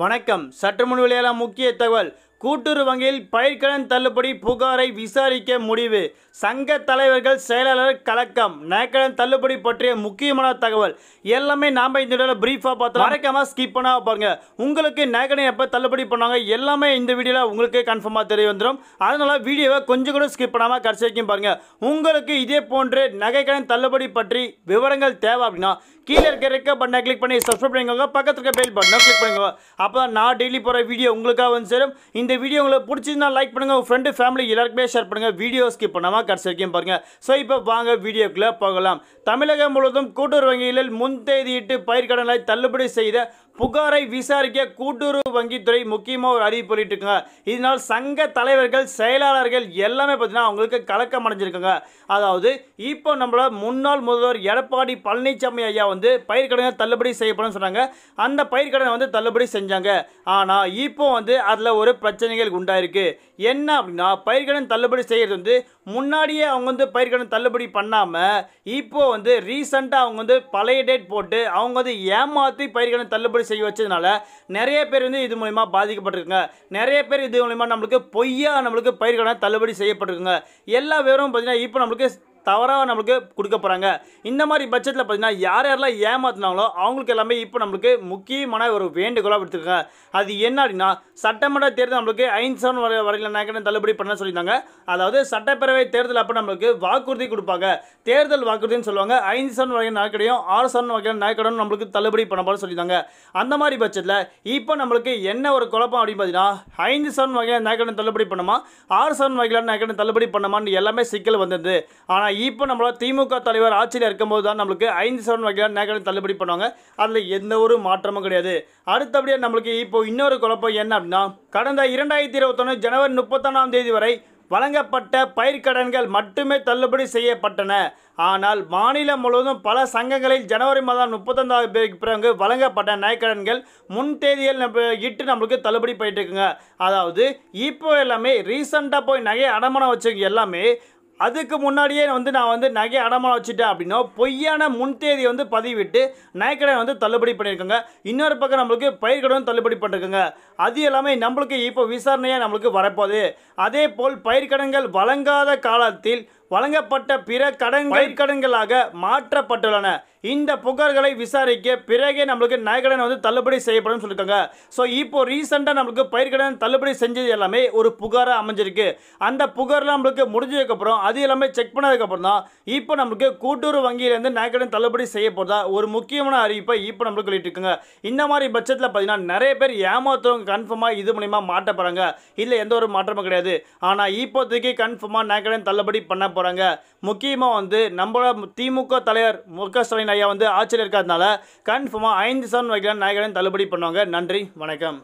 வணக்கம் சற்று முன் வெளியான முக்கிய தகவல் கூட்டுறவு வங்கியில் பயிர்க்கடன் தள்ளுபடி புகாரை விசாரிக்க முடிவு சங்க தலைவர்கள் செயலாளர் கலக்கம் நகைக்கடன் தள்ளுபடி பற்றிய முக்கியமான தகவல் எல்லாமே நாம் இந்த வீடியோவில் பிரீஃபாக பார்த்தோம் மறக்காமல் ஸ்கிப் பண்ணால் பாருங்கள் உங்களுக்கு நகைக்கடன் எப்போ தள்ளுபடி பண்ணாங்க எல்லாமே இந்த வீடியோவில் உங்களுக்கு கன்ஃபார்மாக தெரிய வந்துடும் அதனால் வீடியோவை கொஞ்சம் கூட ஸ்கிப் பண்ணாமல் கடைசி வரைக்கும் பாருங்கள் உங்களுக்கு இதே போன்று நகைக்கடன் தள்ளுபடி பற்றி விவரங்கள் தேவை அப்படின்னா கீழே இருக்க ரெக்க பட்டனை கிளிக் பண்ணி சப்ஸ்கிரைப் பண்ணிக்கோங்க பக்கத்துக்கு பெயில் பட்டனை கிளிக் பண்ணிக்கோங்க அப்போ நான் டெய்லி போகிற வீடியோ உங்களுக்காக வந்து சேரும் இந்த இந்த வீடியோ உங்களுக்கு பிடிச்சிருந்தா லைக் பண்ணுங்க உங்க ஃப்ரெண்டு ஃபேமிலி எல்லாருக்குமே ஷேர் பண்ணுங்க வீடியோ ஸ்கிப் பண்ணாமல் கடைசி வரைக்கும் பாருங்க ஸோ இப்போ வாங்க வீடியோக்குள்ளே போகலாம் தமிழகம் முழுவதும் கூட்டுறவு வங்கிகளில் முன்தேதியிட்டு பயிர்க்கடனை தள்ளுபடி செய்த புகாரை விசாரிக்க கூட்டுறவு வங்கித்துறை முக்கியமாக ஒரு அறிவிப்பு வெளியிட்டுருக்குங்க இதனால் சங்க தலைவர்கள் செயலாளர்கள் எல்லாமே பார்த்தீங்கன்னா அவங்களுக்கு கலக்கம் அடைஞ்சிருக்குங்க அதாவது இப்போ நம்மள முன்னாள் முதல்வர் எடப்பாடி பழனிசாமி ஐயா வந்து பயிர்க்கடனை தள்ளுபடி செய்யப்படும் சொன்னாங்க அந்த பயிர்க்கடனை வந்து தள்ளுபடி செஞ்சாங்க ஆனால் இப்போ வந்து அதில் ஒரு பிரச்சனைகள் உண்டாயிருக்கு என்ன அப்படின்னா பயிர்க்கடன் தள்ளுபடி செய்கிறது வந்து முன்னாடியே அவங்க வந்து பயிர்க்கடன் தள்ளுபடி பண்ணாமல் இப்போ வந்து ரீசண்டாக அவங்க வந்து பழைய டேட் போட்டு அவங்க வந்து ஏமாற்றி பயிர்க்கடன் தள்ளுபடி செய்ய வச்சதுனால நிறைய பேர் வந்து வந்து இது மூலிமா பாதிக்கப்பட்டிருக்குங்க நிறைய பேர் இது மூலிமா நம்மளுக்கு பொய்யா நம்மளுக்கு பயிர்களை தள்ளுபடி செய்யப்பட்டிருக்குங்க எல்லா விவரமும் பார்த்தீங்கன்னா இப்போ நம்மளுக்கு தவறாக நம்மளுக்கு கொடுக்க போகிறாங்க இந்த மாதிரி பட்ஜெட்டில் பார்த்தீங்கன்னா யார் யாரெல்லாம் ஏமாத்தினாங்களோ அவங்களுக்கு எல்லாமே இப்போ நம்மளுக்கு முக்கியமான ஒரு வேண்டுகோளாக எடுத்துருக்காங்க அது என்ன அப்படின்னா சட்டமன்ற தேர்தல் நம்மளுக்கு ஐந்து சவன் வரை வரையில் நாயக்கன் தள்ளுபடி பண்ண சொல்லியிருந்தாங்க அதாவது சட்டப்பேரவை தேர்தல் அப்போ நம்மளுக்கு வாக்குறுதி கொடுப்பாங்க தேர்தல் வாக்குறுதின்னு சொல்லுவாங்க ஐந்து சவன் வகையில் நாயக்கடையும் ஆறு சவன் வகையில் நாயக்கடையும் நம்மளுக்கு தள்ளுபடி பண்ண போல சொல்லியிருந்தாங்க அந்த மாதிரி பட்சத்தில் இப்போ நம்மளுக்கு என்ன ஒரு குழப்பம் அப்படின்னு பார்த்தீங்கன்னா ஐந்து சவன் வகையில் நாய்க்கடன் தள்ளுபடி பண்ணுமா ஆறு சவன் வகையில் நாய்க்கடன் தள்ளுபடி பண்ணுமான்னு எல்லாமே சிக்கல் வந்தது ஆனால் இப்போ நம்மளோட திமுக தலைவர் ஆட்சியில் இருக்கும்போது தான் நம்மளுக்கு ஐந்து சவரன் வகையான நகைகள் தள்ளுபடி பண்ணுவாங்க அதில் எந்த ஒரு மாற்றமும் கிடையாது அடுத்தபடியாக நம்மளுக்கு இப்போ இன்னொரு குழப்பம் என்ன அப்படின்னா கடந்த இரண்டாயிரத்தி இருபத்தொன்று ஜனவரி முப்பத்தொன்னாம் தேதி வரை வழங்கப்பட்ட பயிர்க்கடன்கள் மட்டுமே தள்ளுபடி செய்யப்பட்டன ஆனால் மாநிலம் முழுவதும் பல சங்கங்களில் ஜனவரி மாதம் முப்பத்தொன்றாவது பிறகு வழங்கப்பட்ட நகைக்கடன்கள் முன் தேதியில் இட்டு நம்மளுக்கு தள்ளுபடி போயிட்டு இருக்குங்க அதாவது இப்போ எல்லாமே ரீசண்டாக போய் நகையை அடமானம் வச்சுக்க எல்லாமே அதுக்கு முன்னாடியே வந்து நான் வந்து நகையை அடமாக வச்சுட்டேன் அப்படின்னா பொய்யான முன்தேதி வந்து பதிவிட்டு நகைக்கடன் வந்து தள்ளுபடி பண்ணியிருக்கோங்க இன்னொரு பக்கம் நம்மளுக்கு பயிர்கடன் தள்ளுபடி பண்ணிருக்கோங்க அது எல்லாமே நம்மளுக்கு இப்போ விசாரணையாக நம்மளுக்கு வரப்போகுது அதே போல் பயிர்கடன்கள் வழங்காத காலத்தில் வழங்கப்பட்ட பிற கடன் கடன்களாக மாற்றப்பட்டுள்ளன இந்த புகார்களை விசாரிக்க பிறகே நம்மளுக்கு நகைக்கடன் வந்து தள்ளுபடி செய்யப்படும் சொல்லியிருக்காங்க ஸோ இப்போ ரீசெண்டாக நம்மளுக்கு பயிர்கடன் தள்ளுபடி செஞ்சது எல்லாமே ஒரு புகாராக அமைஞ்சிருக்கு அந்த புகார்லாம் நம்மளுக்கு முடிஞ்சதுக்கப்புறம் அது எல்லாமே செக் பண்ணதுக்கப்புறம் தான் இப்போ நம்மளுக்கு கூட்டுறவு வங்கியிலேருந்து நகைக்கடன் தள்ளுபடி செய்யப்படுறதா ஒரு முக்கியமான அறிவிப்பை இப்போ நம்மளுக்கு வெளியிட்டிருக்குங்க இந்த மாதிரி பட்சத்தில் பார்த்தீங்கன்னா நிறைய பேர் ஏமாத்துறவங்க கன்ஃபார்மாக இது மூலிமா மாற்றப்படுறாங்க இல்லை எந்த ஒரு மாற்றமும் கிடையாது ஆனால் இப்போதைக்கு கன்ஃபார்மாக நகைக்கடன் தள்ளுபடி பண்ண போகிறாங்க முக்கியமாக வந்து நம்மளோட திமுக தலைவர் மு க ஸ்டாலின் ஐயா வந்து ஆட்சியில் இருக்கிறதுனால கன்ஃபார்மாக ஐந்து சவன் வகையான நாயகரன் தள்ளுபடி பண்ணுவாங்க நன்றி வணக்கம்